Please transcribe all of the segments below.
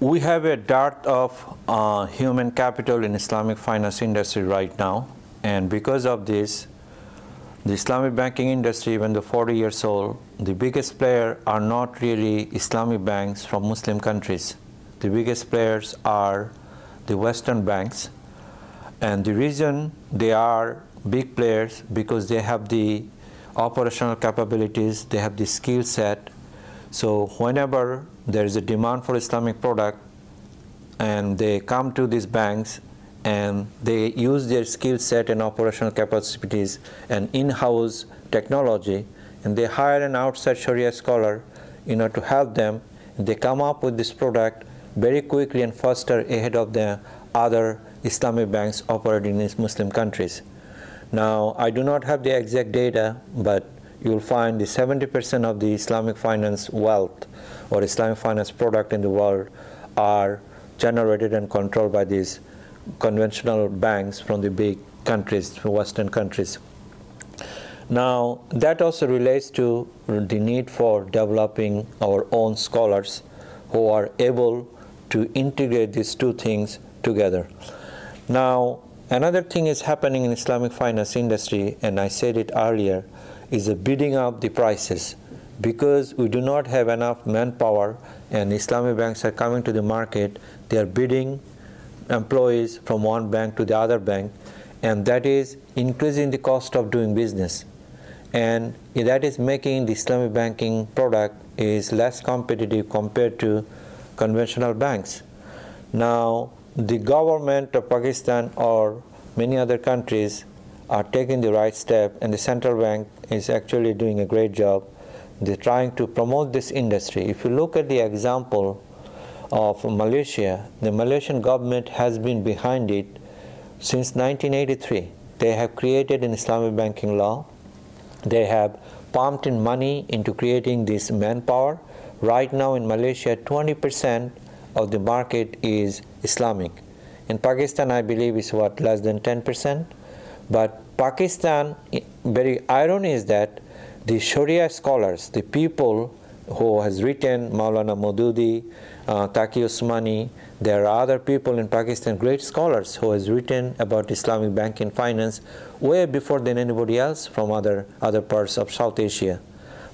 we have a dearth of uh, human capital in Islamic finance industry right now. And because of this, the Islamic banking industry, when the 40 years old, the biggest player are not really Islamic banks from Muslim countries. The biggest players are the Western banks. And the reason they are big players because they have the operational capabilities, they have the skill set, so whenever there is a demand for Islamic product and they come to these banks and they use their skill set and operational capacities and in-house technology and they hire an outside Sharia scholar in order to help them. They come up with this product very quickly and faster ahead of the other Islamic banks operating in Muslim countries. Now, I do not have the exact data, but you'll find the 70% of the Islamic finance wealth or Islamic finance product in the world are generated and controlled by these conventional banks from the big countries, from Western countries. Now, that also relates to the need for developing our own scholars who are able to integrate these two things together. Now, another thing is happening in Islamic finance industry, and I said it earlier, is bidding up the prices because we do not have enough manpower and Islamic banks are coming to the market, they are bidding employees from one bank to the other bank and that is increasing the cost of doing business. And that is making the Islamic banking product is less competitive compared to conventional banks. Now, the government of Pakistan or many other countries are taking the right step, and the central bank is actually doing a great job. They're trying to promote this industry. If you look at the example of Malaysia, the Malaysian government has been behind it since 1983. They have created an Islamic banking law. They have pumped in money into creating this manpower. Right now in Malaysia, 20% of the market is Islamic. In Pakistan, I believe it's what, less than 10%? But Pakistan, very irony is that the Sharia scholars, the people who has written Maulana Modudi, uh, Usmani, there are other people in Pakistan, great scholars who has written about Islamic banking finance way before than anybody else from other, other parts of South Asia.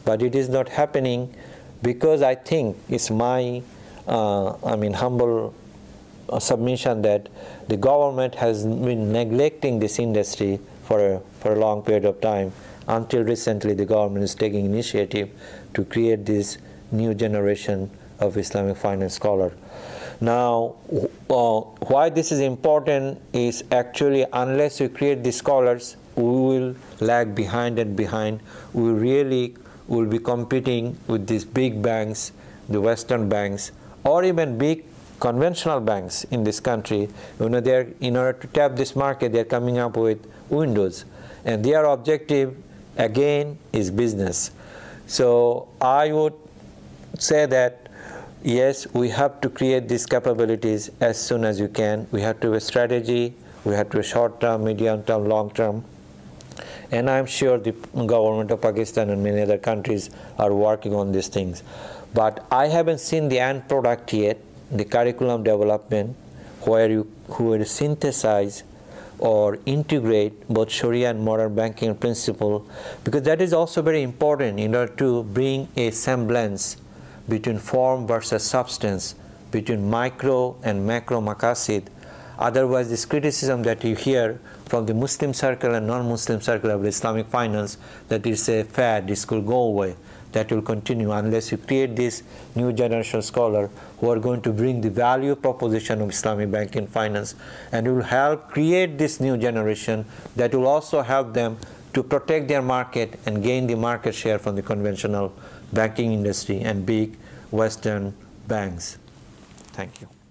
But it is not happening because I think it's my, uh, I mean, humble submission that the government has been neglecting this industry for a, for a long period of time. Until recently, the government is taking initiative to create this new generation of Islamic finance scholar. Now, uh, why this is important is actually unless we create these scholars, we will lag behind and behind. We really will be competing with these big banks, the Western banks, or even big conventional banks in this country, you know, they're, in order to tap this market, they're coming up with windows. And their objective, again, is business. So I would say that, yes, we have to create these capabilities as soon as you can. We have to have a strategy. We have to have short-term, medium-term, long-term. And I'm sure the government of Pakistan and many other countries are working on these things. But I haven't seen the end product yet the curriculum development where you will synthesize or integrate both Sharia and modern banking principle because that is also very important in order to bring a semblance between form versus substance, between micro and macro makasid. Otherwise, this criticism that you hear from the Muslim circle and non-Muslim circle of Islamic finance that it's a fad, this could go away that will continue unless you create this new generation scholar who are going to bring the value proposition of Islamic banking finance and will help create this new generation that will also help them to protect their market and gain the market share from the conventional banking industry and big Western banks. Thank you.